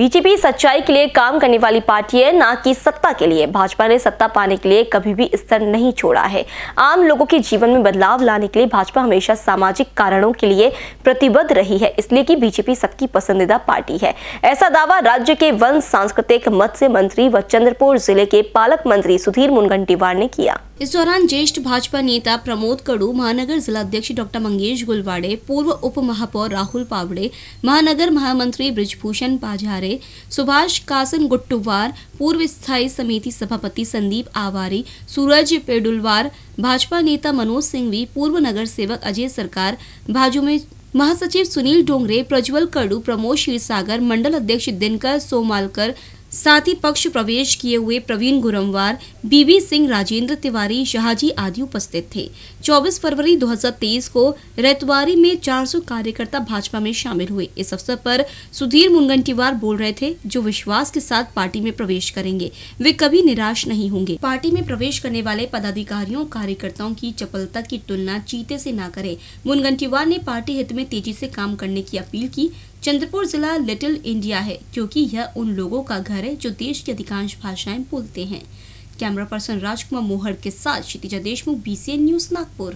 BJP सच्चाई के लिए काम करने वाली पार्टी है ना कि सत्ता के लिए भाजपा ने सत्ता पाने के लिए कभी भी स्तर नहीं छोड़ा है आम लोगों के जीवन में बदलाव लाने के लिए भाजपा हमेशा सामाजिक कारणों के लिए प्रतिबद्ध रही है इसलिए कि बीजेपी सबकी पसंदीदा पार्टी है ऐसा दावा राज्य के वन सांस्कृतिक मत्स्य मंत्री व चंद्रपुर जिले के पालक मंत्री सुधीर मुनगंटीवार ने किया इस दौरान ज्येष्ठ भाजपा नेता प्रमोद कड़ू महानगर जिलाध्यक्ष डॉक्टर मंगेश गुलवाड़े पूर्व उप महापौर राहुल पावड़े महानगर महामंत्री ब्रिजभूषण पाझारे सुभाष कासन गुट्टुवार पूर्व स्थायी समिति सभापति संदीप आवारी सूरज पेडुलवार भाजपा नेता मनोज सिंघवी पूर्व नगर सेवक अजय सरकार भाजपा में महासचिव सुनील डोंगरे प्रज्वल कड़ू प्रमोद क्षीरसागर मंडल अध्यक्ष दिनकर सोमालकर साथ ही पक्ष प्रवेश किए हुए प्रवीण गुरमवार बीबी सिंह राजेंद्र तिवारी शाहजी आदि उपस्थित थे 24 फरवरी 2023 को रेतवारी में 400 कार्यकर्ता भाजपा में शामिल हुए इस अवसर पर सुधीर मुनगंटीवार बोल रहे थे जो विश्वास के साथ पार्टी में प्रवेश करेंगे वे कभी निराश नहीं होंगे पार्टी में प्रवेश करने वाले पदाधिकारियों कार्यकर्ताओं की चपलता की तुलना चीते से न करे मुनगंटीवार ने पार्टी हित में तेजी से काम करने की अपील की चंद्रपुर जिला लिटिल इंडिया है क्योंकि यह उन लोगों का घर है जो देश की अधिकांश भाषाएं बोलते हैं कैमरा पर्सन राजकुमार मोहर के साथ क्षितिजा देशमुख बीसीएन न्यूज नागपुर